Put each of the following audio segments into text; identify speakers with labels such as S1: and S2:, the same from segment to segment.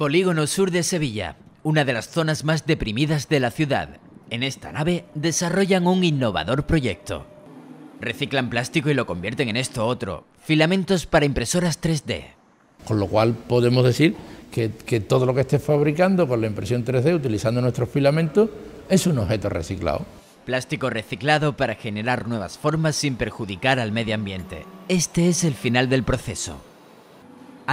S1: Polígono Sur de Sevilla, una de las zonas más deprimidas de la ciudad. En esta nave desarrollan un innovador proyecto. Reciclan plástico y lo convierten en esto otro, filamentos para impresoras 3D. Con lo cual
S2: podemos decir que, todo lo que esté fabricando con la impresión 3D utilizando nuestros filamentos es un objeto reciclado.
S1: Plástico reciclado para generar nuevas formas sin perjudicar al medio ambiente. Este es el final del proceso.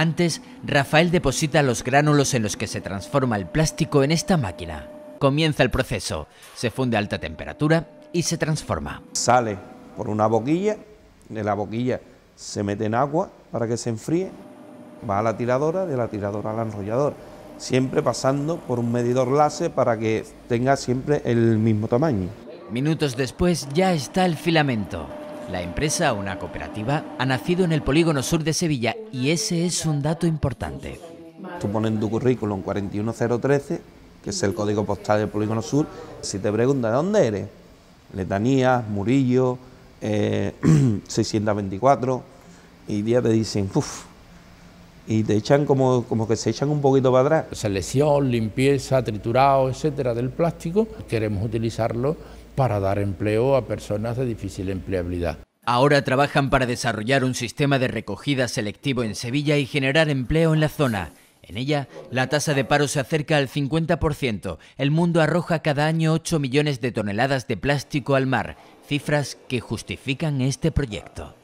S1: Antes, Rafael deposita los gránulos en los que se transforma el plástico en esta máquina. Comienza el proceso, se funde a alta temperatura y se transforma. Sale por una boquilla,
S3: de la boquilla se mete en agua para que se enfríe, va a la tiradora, de la tiradora al enrollador, siempre pasando por un medidor láser para que tenga siempre el mismo tamaño.
S1: Minutos después ya está el filamento. La empresa, una cooperativa, ha nacido en el polígono sur de Sevilla y ese es un dato importante.
S3: Tú pones tu currículum 41013, que es el código postal del polígono sur, si te preguntan de dónde eres, Letanías, Murillo, 624, eh, y día te dicen, uff, y te echan
S2: como, que se echan un poquito para atrás. Selección, limpieza, triturado, etcétera, del plástico, queremos utilizarlo para dar empleo a personas de difícil empleabilidad.
S1: Ahora trabajan para desarrollar un sistema de recogida selectivo en Sevilla y generar empleo en la zona. En ella, la tasa de paro se acerca al 50%. El mundo arroja cada año 8 millones de toneladas de plástico al mar, cifras que justifican este proyecto.